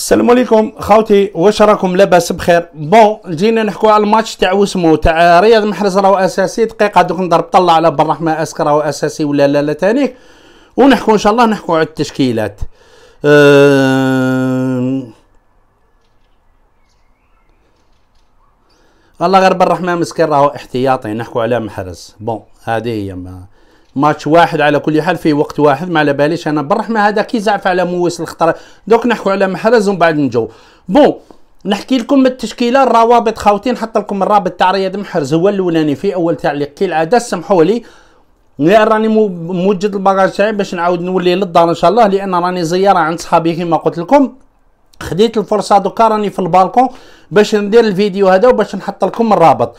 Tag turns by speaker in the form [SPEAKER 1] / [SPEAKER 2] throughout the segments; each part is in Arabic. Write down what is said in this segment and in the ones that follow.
[SPEAKER 1] السلام عليكم خاوتي واش راكم لاباس بخير بون جينا نحكوا على الماتش تاع وسمو تاع رياض محرز راهو اساسي دقيقه دوك نضرب طلع على بن الرحمه اسك راهو اساسي ولا لا لا ثاني ونحكوا ان شاء الله نحكوا على التشكيلات أه... الله غير بالرحمة مسكين راهو احتياطي نحكوا على محرز بون هذه هي ما ماتش واحد على كل حال في وقت واحد ما على باليش انا بالرحمه هذا كي زعف على مويس الخطر دوك نحكوا على محرز ومن بعد نجو بون نحكي لكم التشكيله الروابط خاوتي نحط لكم الرابط تاع رياض محرز هو الاولاني في اول تعليق كالعاده سمحوا لي راني موجد الباكاج تاعي باش نعاود نولي للدار ان شاء الله لان راني زياره عند صحابي كيما قلت لكم خديت الفرصه دوكا راني في البالكون باش ندير الفيديو هذا وباش نحط لكم الرابط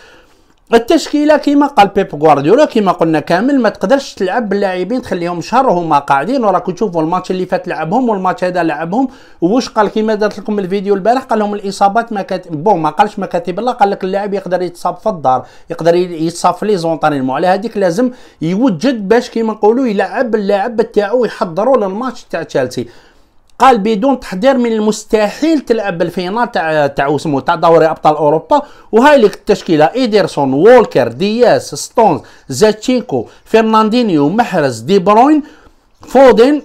[SPEAKER 1] التشكيله كيما قال بيب غوارديولا كيما قلنا كامل ما تقدرش تلعب باللاعبين تخليهم شهر وهما قاعدين وراكم تشوفوا الماتش اللي فات لعبهم والماتش هذا لعبهم واش قال كيما درت لكم الفيديو البارح قال لهم الاصابات ما كات... بون ما قالش ما كاتب الله قال لك اللاعب يقدر يتصاب في الدار يقدر يتصاب في لي زونطرينمون على هذيك لازم يوجد باش كيما نقولوا يلعب اللاعب تاعو يحضروا للماتش تاع تشيلسي قال بدون تحضير من المستحيل تلعب بالفينال تاع تاع وسمو تاع دوري ابطال اوروبا وهاي لك التشكيله ايدرسون وولكر دياس ستونز زاتشينكو فرناندينيو محرز دي بروين فودين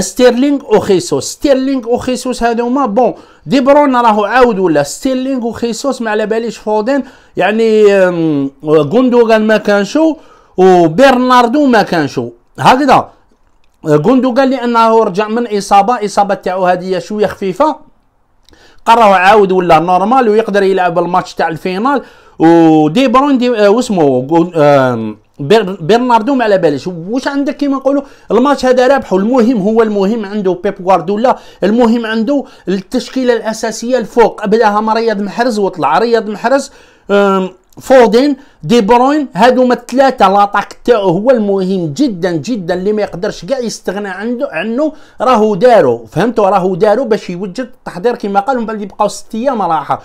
[SPEAKER 1] ستيرلينغ وخيسوس ستيرلينغ وخيسوس هذوما بون دي بروين راهو عاود ولا ستيرلينغ وخيسوس ما على باليش فودين يعني آه، غوندوغان ما كانشو وبرناردو ما كانشو هكذا جوندو قال لي انه رجع من اصابه اصابه تاعو هذه شويه خفيفه قرر عاود ولا نورمال ويقدر يلعب الماتش تاع الفينال ودي برون دي آه، واسمو برناردو ما على باليش واش عندك كيما نقولوا الماتش هذا رابحه المهم هو المهم عنده بيب غوارديولا المهم عنده التشكيله الاساسيه الفوق بداها رياض محرز وطلع رياض محرز فودين دي بروين هادو هما الثلاثه لاطاك تاعو هو المهم جدا جدا اللي ما يقدرش كاع يستغنى عنده عنه راهو دارو فهمتوا راهو دارو باش يوجد التحضير كما قالوا من بعد يبقاو ست ايام راحه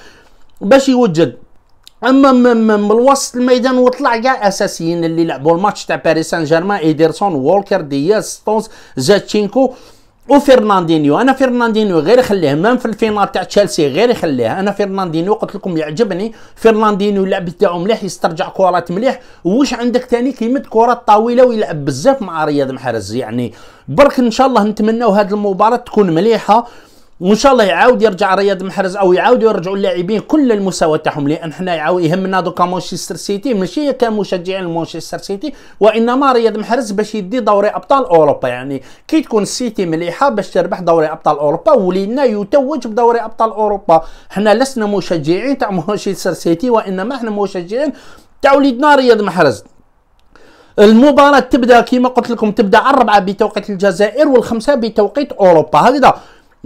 [SPEAKER 1] باش يوجد اما من الوسط الميدان وطلع كاع اساسيين اللي لعبوا الماتش تاع باريس سان جيرمان ايدرسون وولكر دياز ستونز زاتشينكو وفرناندينيو انا فرناندينيو غير خليه مام في الفينال تاع تشيلسي غير خليه انا فرناندينيو قلت لكم يعجبني فرناندينيو اللعب تاعو مليح يسترجع كرات مليح واش عندك ثاني كيمد كرات طويله ويلعب بزاف مع رياض محرز يعني برك ان شاء الله نتمناو هذه المباراه تكون مليحه وان شاء الله يعاود يرجع رياض محرز او يعاود يرجعوا اللاعبين كل المستوى تاعهم لان حنا يعاود يهمنا دوكا مانشستر سيتي ماشي كمشجعين لمانشستر سيتي وانما رياض محرز باش يدي دوري ابطال اوروبا يعني كي تكون السيتي مليحه باش تربح دوري ابطال اوروبا ولينا يتوج بدوري ابطال اوروبا حنا لسنا مشجعين تاع مانشستر سيتي وانما حنا مشجعين تاع وليدنا رياض محرز المباراة تبدا كما قلت لكم تبدا الربعة بتوقيت الجزائر والخمسة بتوقيت اوروبا هكذا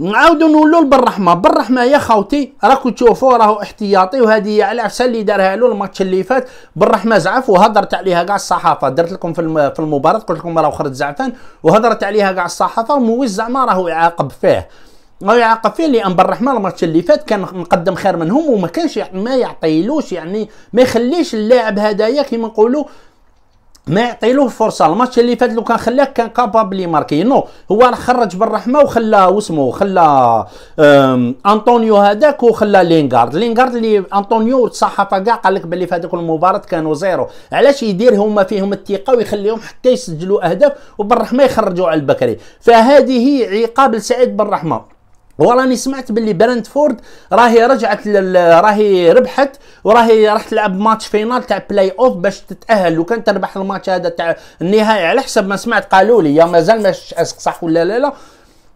[SPEAKER 1] نعاودو نولوا بالرحمه بالرحمه يا خوتي راكو تشوفو راهو احتياطي وهذه هي على عفسه اللي دارها له الماتش اللي فات بالرحمه زعف وهضرت عليها كاع الصحافه درت لكم في في المباراه قلت لكم راهو خرج زعفان وهضرت عليها كاع الصحافه وموز زعما راهو يعاقب فيه راهو يعاقب فيه لان بالرحمه الماتش اللي فات كان مقدم خير منهم وما كانش ما يعطيلوش يعني ما يخليش اللاعب هذايا كيما نقولوا ما يعطيلوه فرصه الماتش اللي فات لو كان خلاه كان كابابلي ماركي نو هو راه خرج بالرحمه وخلى واسمو خلى انطونيو هذاك وخلى لينغارد لينغارد اللي انطونيو الصحافه كاع قال لك باللي في هذيك المباراه كانوا زيرو علاش يدير هما فيهم الثقه ويخليهم حتى يسجلوا اهداف وبالرحمه يخرجوا على البكري فهذه عقاب لسعيد بالرحمه وراني سمعت باللي برنتفورد راهي رجعت لل... راهي ربحت وراهي راح تلعب ماتش فينال تاع بلاي اوف باش تتاهل لو كان تربح الماتش هذا تاع النهائي على حسب ما سمعت قالوا لي يا مازال ماش اسق صح ولا لا لا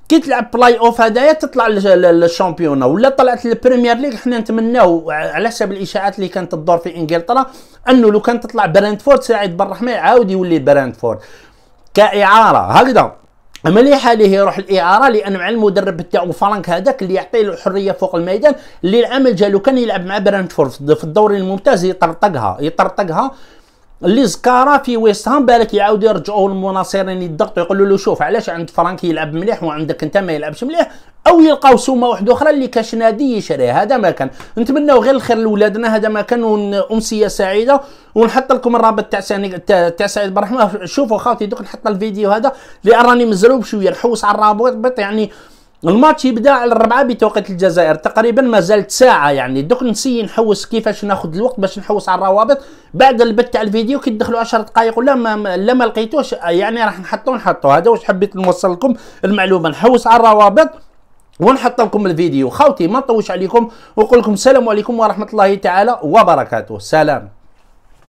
[SPEAKER 1] كي تلعب بلاي اوف هدايا تطلع للشامبيونه ولا طلعت للبريمير ليغ حنا نتمناو على حسب الاشاعات اللي كانت تدور في انجلترا انه لو كان تطلع برنتفورد سعيد بن الرحمن يعاود يولي برنتفورد كاعاره هكذا مليحه ليه يروح الاعاره لان مع المدرب تاعو فرانك هذاك اللي يعطي الحريه فوق الميدان اللي العمل جالو كان يلعب مع برانتفورد في الدوري الممتاز يطرطقها يطرطقها اللي زكارا في ويست هام بالك يعاودوا يرجعوا المناصرين يضغطوا يقولوا له شوف علاش عند فرانك يلعب مليح وعندك انت ما يلعبش مليح او يلقاو سومه واحده اخرى اللي كاش نادي يشريها هذا ما كان نتمناو غير الخير لولادنا هذا ما كان امسيه سعيده ونحط لكم الرابط تاع تاع سعيد برحمه شوفوا خاوتي دوك نحط الفيديو هذا لان راني مزروب شويه نحوس على الرابط يعني الماتش يبدا على الربعة بتوقيت الجزائر تقريبا مازالت ساعة يعني دوك نسي نحوس كيفاش ناخذ الوقت باش نحوس على الروابط بعد البث تاع الفيديو كي تدخلوا 10 دقائق ولا ما لا ما لقيتوش يعني راح نحطو نحطو هذا واش حبيت نوصل لكم المعلومة نحوس على الروابط ونحط لكم الفيديو خاوتي ما نطولش عليكم ونقول لكم السلام عليكم ورحمه الله تعالى وبركاته سلام